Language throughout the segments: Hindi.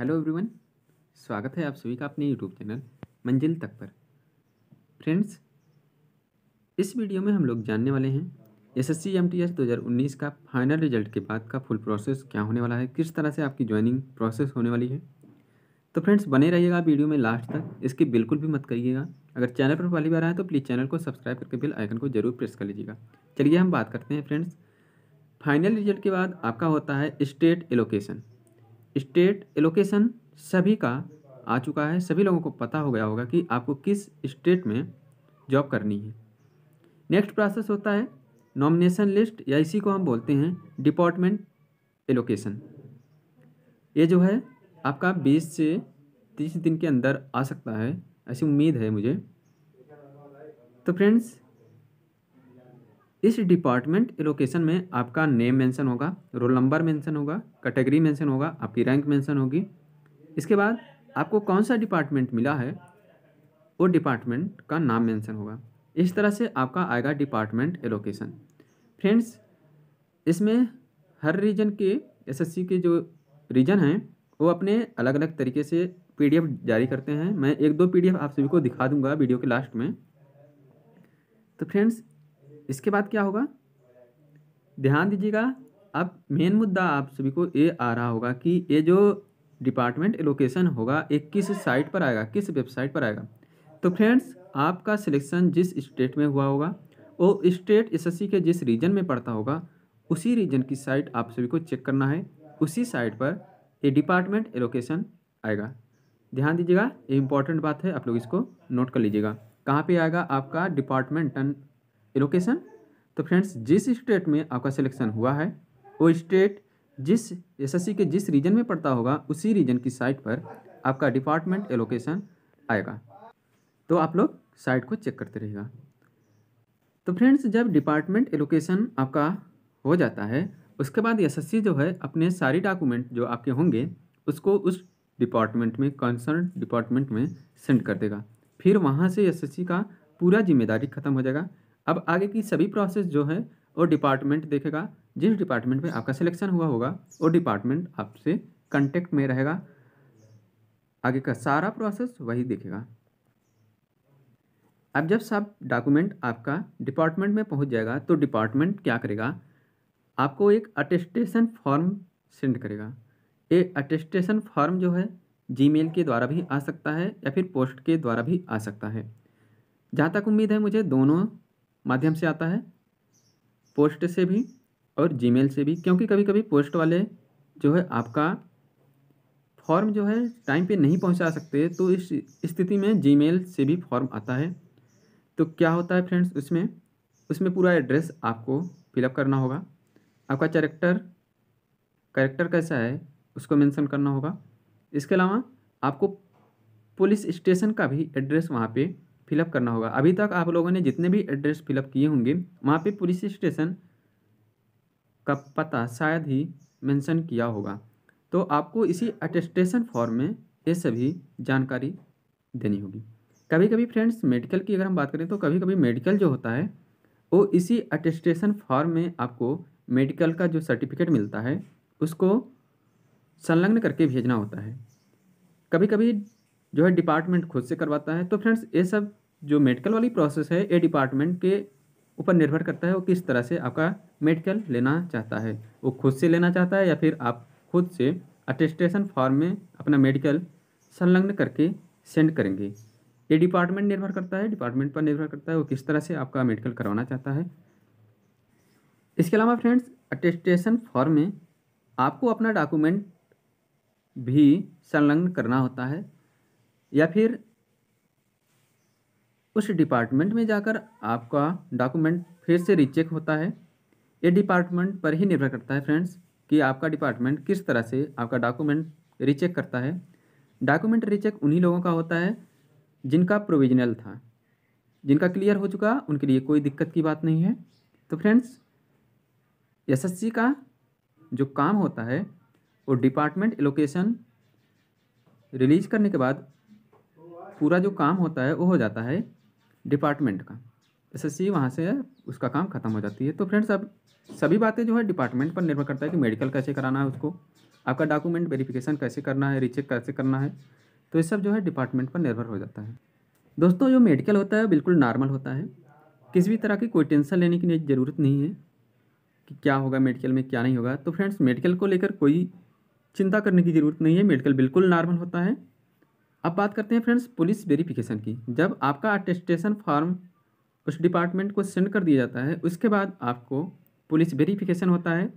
हेलो एवरीवन स्वागत है आप सभी का अपने यूट्यूब चैनल मंजिल तक पर फ्रेंड्स इस वीडियो में हम लोग जानने वाले हैं S S C M T S दो हज़ार उन्नीस का फाइनल रिजल्ट के बाद का फुल प्रोसेस क्या होने वाला है किस तरह से आपकी ज्वाइनिंग प्रोसेस होने वाली है तो फ्रेंड्स बने रहिएगा वीडियो में लास्ट तक इसकी बिल्कुल भी मत करिएगा अगर चैनल पर पहली बार आए तो प्लीज़ चैनल को सब्सक्राइब करके बिल आइकन को जरूर प्रेस कर लीजिएगा चलिए हम बात करते हैं फ्रेंड्स फाइनल रिजल्ट के बाद आपका होता है स्टेट एलोकेशन स्टेट एलोकेशन सभी का आ चुका है सभी लोगों को पता हो गया होगा कि आपको किस स्टेट में जॉब करनी है नेक्स्ट प्रोसेस होता है नॉमिनेशन लिस्ट या इसी को हम बोलते हैं डिपार्टमेंट एलोकेशन ये जो है आपका बीस से तीस दिन के अंदर आ सकता है ऐसी उम्मीद है मुझे तो फ्रेंड्स इस डिपार्टमेंट एलोकेशन में आपका नेम मेंशन होगा रोल नंबर मेंशन होगा कैटेगरी मेंशन होगा आपकी रैंक मेंशन होगी इसके बाद आपको कौन सा डिपार्टमेंट मिला है वो डिपार्टमेंट का नाम मेंशन होगा इस तरह से आपका आएगा डिपार्टमेंट एलोकेशन फ्रेंड्स इसमें हर रीजन के एसएससी के जो रीजन हैं वो अपने अलग अलग तरीके से पी जारी करते हैं मैं एक दो पी आप सभी को दिखा दूँगा वीडियो के लास्ट में तो फ्रेंड्स इसके बाद क्या होगा ध्यान दीजिएगा अब मेन मुद्दा आप सभी को ये आ रहा होगा कि ये जो डिपार्टमेंट एलोकेशन होगा ये किस साइट पर आएगा किस वेबसाइट पर आएगा तो फ्रेंड्स आपका सिलेक्शन जिस स्टेट में हुआ होगा वो स्टेट एसएससी के जिस रीजन में पड़ता होगा उसी रीजन की साइट आप सभी को चेक करना है उसी साइट पर ये डिपार्टमेंट एलोकेशन आएगा ध्यान दीजिएगा ये इंपॉर्टेंट बात है आप लोग इसको नोट कर लीजिएगा कहाँ पे आएगा आपका डिपार्टमेंट एलोकेशन तो फ्रेंड्स जिस स्टेट में आपका सिलेक्शन हुआ है वो स्टेट जिस एसएससी के जिस रीजन में पड़ता होगा उसी रीजन की साइट पर आपका डिपार्टमेंट एलोकेशन आएगा तो आप लोग साइट को चेक करते रहिएगा तो फ्रेंड्स जब डिपार्टमेंट एलोकेशन आपका हो जाता है उसके बाद एसएससी जो है अपने सारी डॉक्यूमेंट जो आपके होंगे उसको उस डिपार्टमेंट में कंसर्न डिपार्टमेंट में सेंड कर देगा फिर वहाँ से सी का पूरा जिम्मेदारी ख़त्म हो जाएगा अब आगे की सभी प्रोसेस जो है और डिपार्टमेंट देखेगा जिस डिपार्टमेंट में आपका सिलेक्शन हुआ होगा वो डिपार्टमेंट आपसे कॉन्टेक्ट में रहेगा आगे का सारा प्रोसेस वही देखेगा अब जब सब डॉक्यूमेंट आपका डिपार्टमेंट में पहुंच जाएगा तो डिपार्टमेंट क्या करेगा आपको एक अटेस्टेशन फॉर्म सेंड करेगा ये अटेस्टेशन फॉर्म जो है जीमेल के द्वारा भी आ सकता है या फिर पोस्ट के द्वारा भी आ सकता है जहाँ तक उम्मीद है मुझे दोनों माध्यम से आता है पोस्ट से भी और जीमेल से भी क्योंकि कभी कभी पोस्ट वाले जो है आपका फॉर्म जो है टाइम पे नहीं पहुंचा सकते तो इस स्थिति में जीमेल से भी फॉर्म आता है तो क्या होता है फ्रेंड्स उसमें उसमें पूरा एड्रेस आपको फिलअप करना होगा आपका करेक्टर करेक्टर कैसा है उसको मेंशन करना होगा इसके अलावा आपको पुलिस स्टेशन का भी एड्रेस वहाँ पे फिलअप करना होगा अभी तक आप लोगों ने जितने भी एड्रेस फिलअप किए होंगे वहाँ पे पुलिस स्टेशन का पता शायद ही मेंशन किया होगा तो आपको इसी अटेस्टेशन फॉर्म में ये सभी जानकारी देनी होगी कभी कभी फ्रेंड्स मेडिकल की अगर हम बात करें तो कभी कभी मेडिकल जो होता है वो इसी अटेस्टेशन फॉर्म में आपको मेडिकल का जो सर्टिफिकेट मिलता है उसको संलग्न करके भेजना होता है कभी कभी जो है डिपार्टमेंट खुद से करवाता है तो फ्रेंड्स ये सब जो मेडिकल वाली प्रोसेस है ये डिपार्टमेंट के ऊपर निर्भर करता है वो किस तरह से आपका मेडिकल लेना चाहता है वो खुद से लेना चाहता है या फिर आप खुद से अटेस्टेशन फॉर्म में अपना मेडिकल संलग्न करके सेंड करेंगे ये डिपार्टमेंट निर्भर करता है डिपार्टमेंट पर निर्भर करता है वो किस तरह से आपका मेडिकल करवाना चाहता है इसके अलावा फ्रेंड्स अटेस्टेशन फॉर्म में आपको अपना डॉक्यूमेंट भी संलग्न करना होता है या फिर उस डिपार्टमेंट में जाकर आपका डॉक्यूमेंट फिर से रीचेक होता है ये डिपार्टमेंट पर ही निर्भर करता है फ्रेंड्स कि आपका डिपार्टमेंट किस तरह से आपका डॉक्यूमेंट रिचेक करता है डॉक्यूमेंट रीचेक उन्हीं लोगों का होता है जिनका प्रोविजनल था जिनका क्लियर हो चुका उनके लिए कोई दिक्कत की बात नहीं है तो फ्रेंड्स एसएससी का जो काम होता है वो डिपार्टमेंट एलोकेशन रिलीज करने के बाद पूरा जो काम होता है वो हो जाता है डिपार्टमेंट का एसएससी वहाँ से उसका काम खत्म हो जाती है तो फ्रेंड्स अब सभी बातें जो है डिपार्टमेंट पर निर्भर करता है कि मेडिकल कैसे कराना है उसको आपका डॉक्यूमेंट वेरिफिकेशन कैसे करना है रिचेक कैसे करना है तो ये सब जो है डिपार्टमेंट पर निर्भर हो जाता है दोस्तों जो मेडिकल होता है बिल्कुल नॉर्मल होता है किसी भी तरह की कोई टेंशन लेने की ज़रूरत नहीं है कि क्या होगा मेडिकल में क्या नहीं होगा तो फ्रेंड्स मेडिकल को लेकर कोई चिंता करने की ज़रूरत नहीं है मेडिकल बिल्कुल नॉर्मल होता है अब बात करते हैं फ्रेंड्स पुलिस वेरिफिकेशन की जब आपका अटेस्टेशन फॉर्म उस डिपार्टमेंट को सेंड कर दिया जाता है उसके बाद आपको पुलिस वेरिफिकेशन होता है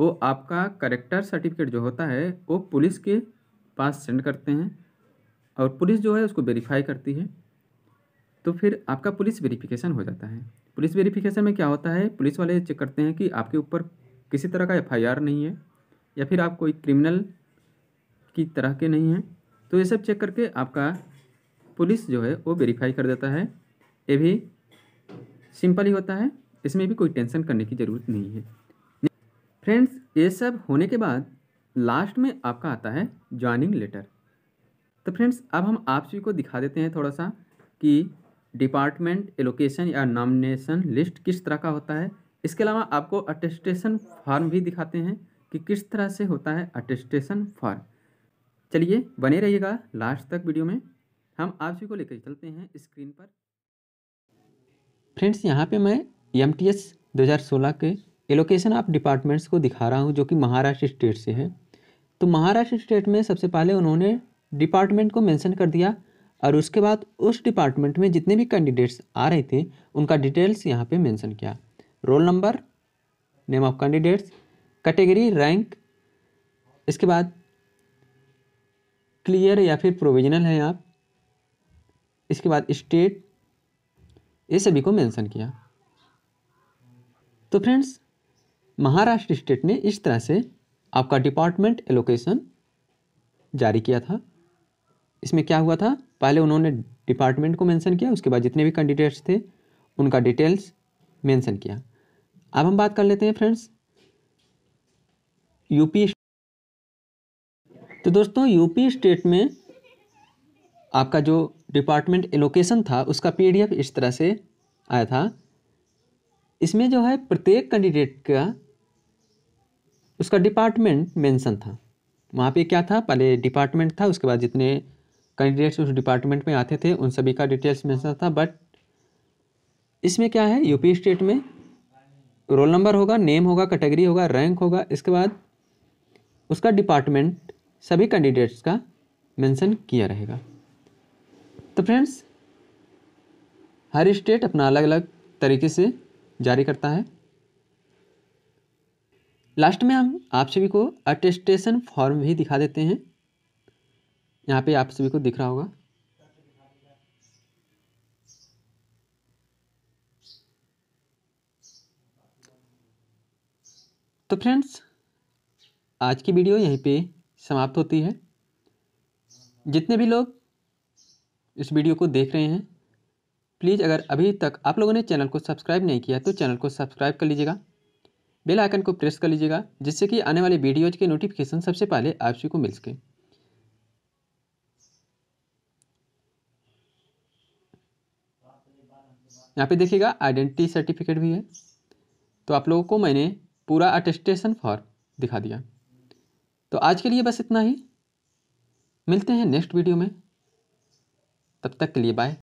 वो आपका करेक्टर सर्टिफिकेट जो होता है वो पुलिस के पास सेंड करते हैं और पुलिस जो है उसको वेरीफाई करती है तो फिर आपका पुलिस वेरिफिकेशन हो जाता है पुलिस वेरिफिकेशन में क्या होता है पुलिस वाले चेक करते हैं कि आपके ऊपर किसी तरह का एफआईआर नहीं है या फिर आप कोई क्रिमिनल की तरह के नहीं हैं तो ये सब चेक करके आपका पुलिस जो है वो वेरीफाई कर देता है ये भी सिंपल ही होता है इसमें भी कोई टेंशन करने की ज़रूरत नहीं है फ्रेंड्स ये सब होने के बाद लास्ट में आपका आता है ज्वाइनिंग लेटर तो फ्रेंड्स अब हम आप सभी को दिखा देते हैं थोड़ा सा कि डिपार्टमेंट एलोकेशन या नॉमिनेशन लिस्ट किस तरह का होता है इसके अलावा आपको अटेस्टेशन फार्म भी दिखाते हैं कि किस तरह से होता है अटेस्टेशन फार्म चलिए बने रहिएगा लास्ट तक वीडियो में हम आप सभी को लेकर चलते हैं स्क्रीन पर फ्रेंड्स यहाँ पे मैं एम टी एस दो हज़ार सोलह के एलोकेशन ऑफ डिपार्टमेंट्स को दिखा रहा हूँ जो कि महाराष्ट्र स्टेट से है तो महाराष्ट्र स्टेट में सबसे पहले उन्होंने डिपार्टमेंट को मेंशन कर दिया और उसके बाद उस डिपार्टमेंट में जितने भी कैंडिडेट्स आ रहे थे उनका डिटेल्स यहाँ पे मेंशन किया roll number name of candidates category rank इसके बाद क्लियर या फिर प्रोविजनल हैं आप इसके बाद स्टेट ये सभी को मेंशन किया तो फ्रेंड्स महाराष्ट्र स्टेट ने इस तरह से आपका डिपार्टमेंट एलोकेशन जारी किया था इसमें क्या हुआ था पहले उन्होंने डिपार्टमेंट को मेंशन किया उसके बाद जितने भी कैंडिडेट्स थे उनका डिटेल्स मेंशन किया अब हम बात कर लेते हैं फ्रेंड्स यूपी तो दोस्तों यूपी स्टेट में आपका जो डिपार्टमेंट एलोकेशन था उसका पीडीएफ इस तरह से आया था इसमें जो है प्रत्येक कैंडिडेट का उसका डिपार्टमेंट मेंशन था वहाँ पे क्या था पहले डिपार्टमेंट था उसके बाद जितने कैंडिडेट्स उस डिपार्टमेंट में आते थे उन सभी का डिटेल्स मेंशन था बट इसमें क्या है यूपी स्टेट में रोल नंबर होगा नेम होगा कैटेगरी होगा रैंक होगा इसके बाद उसका डिपार्टमेंट सभी कैंडिडेट्स का मेंशन किया रहेगा तो फ्रेंड्स हर स्टेट अपना अलग अलग तरीके से जारी करता है लास्ट में हम आप सभी को अटेस्टेशन फॉर्म भी दिखा देते हैं यहाँ पे आप सभी को दिख रहा होगा तो फ्रेंड्स आज की वीडियो यहीं पे समाप्त होती है जितने भी लोग इस वीडियो को देख रहे हैं प्लीज़ अगर अभी तक आप लोगों ने चैनल को सब्सक्राइब नहीं किया तो चैनल को सब्सक्राइब कर लीजिएगा बेल आइकन को प्रेस कर लीजिएगा जिससे कि आने वाले वीडियोज के नोटिफिकेशन सबसे पहले आप सभी को मिल सके यहाँ पे देखिएगा आइडेंटिटी सर्टिफिकेट भी है तो आप लोगों को मैंने पूरा अटेस्टेशन फॉर्म दिखा दिया तो आज के लिए बस इतना ही मिलते हैं नेक्स्ट वीडियो में तब तक के लिए बाय